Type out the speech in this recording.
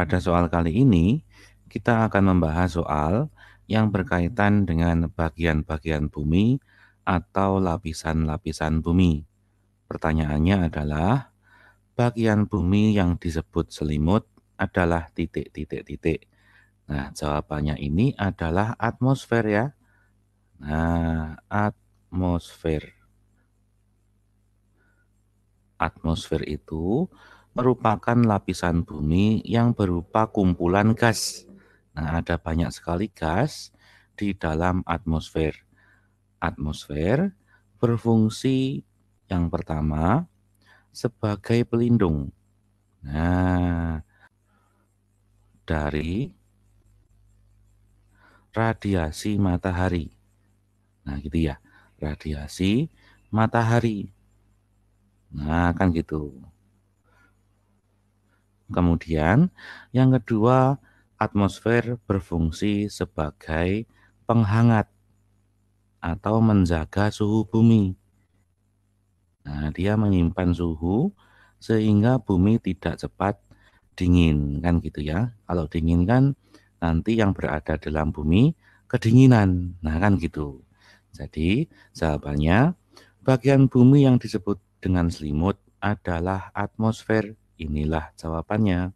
Pada soal kali ini, kita akan membahas soal yang berkaitan dengan bagian-bagian bumi atau lapisan-lapisan bumi. Pertanyaannya adalah, bagian bumi yang disebut selimut adalah titik-titik-titik. Nah, jawabannya ini adalah atmosfer ya. Nah, atmosfer. Atmosfer itu merupakan lapisan bumi yang berupa kumpulan gas. Nah, ada banyak sekali gas di dalam atmosfer. Atmosfer berfungsi yang pertama sebagai pelindung. Nah, dari radiasi matahari. Nah, gitu ya. Radiasi matahari. Nah, kan gitu. Kemudian yang kedua, atmosfer berfungsi sebagai penghangat atau menjaga suhu bumi. Nah, dia menyimpan suhu sehingga bumi tidak cepat dingin kan gitu ya. Kalau dingin kan nanti yang berada dalam bumi kedinginan. Nah, kan gitu. Jadi, jawabannya bagian bumi yang disebut dengan selimut adalah atmosfer Inilah jawabannya.